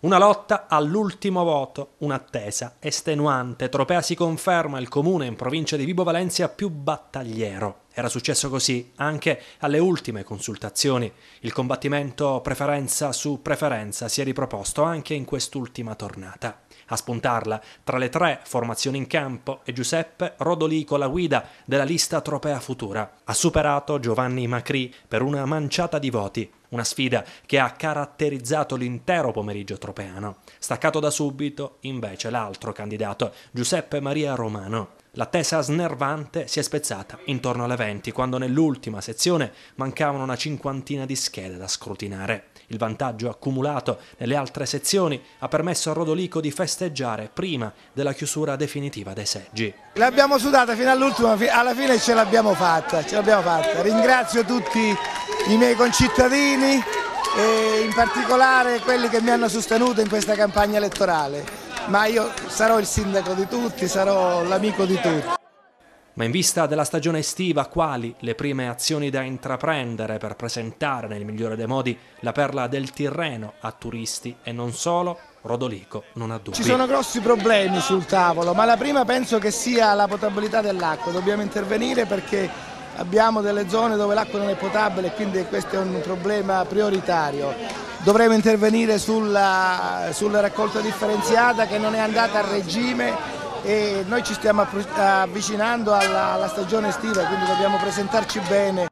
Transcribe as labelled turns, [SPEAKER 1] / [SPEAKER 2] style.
[SPEAKER 1] Una lotta all'ultimo voto, un'attesa estenuante. Tropea si conferma il comune in provincia di Vibo Valencia più battagliero. Era successo così anche alle ultime consultazioni. Il combattimento preferenza su preferenza si è riproposto anche in quest'ultima tornata. A spuntarla tra le tre formazioni in campo è Giuseppe Rodolì con la guida della lista Tropea Futura. Ha superato Giovanni Macri per una manciata di voti, una sfida che ha caratterizzato l'intero pomeriggio tropeano. Staccato da subito invece l'altro candidato, Giuseppe Maria Romano. L'attesa snervante si è spezzata intorno alle 20, quando nell'ultima sezione mancavano una cinquantina di schede da scrutinare. Il vantaggio accumulato nelle altre sezioni ha permesso a Rodolico di festeggiare prima della chiusura definitiva dei seggi.
[SPEAKER 2] L'abbiamo sudata fino all'ultima, alla fine ce l'abbiamo fatta, fatta, Ringrazio tutti i miei concittadini e in particolare quelli che mi hanno sostenuto in questa campagna elettorale ma io sarò il sindaco di tutti, sarò l'amico di tutti.
[SPEAKER 1] Ma in vista della stagione estiva, quali le prime azioni da intraprendere per presentare nel migliore dei modi la perla del Tirreno a turisti e non solo? Rodolico non ha dubbi. Ci sono
[SPEAKER 2] grossi problemi sul tavolo, ma la prima penso che sia la potabilità dell'acqua. Dobbiamo intervenire perché abbiamo delle zone dove l'acqua non è potabile e quindi questo è un problema prioritario. Dovremo intervenire sulla, sulla raccolta differenziata che non è andata a regime e noi ci stiamo avvicinando alla, alla stagione estiva quindi dobbiamo presentarci bene.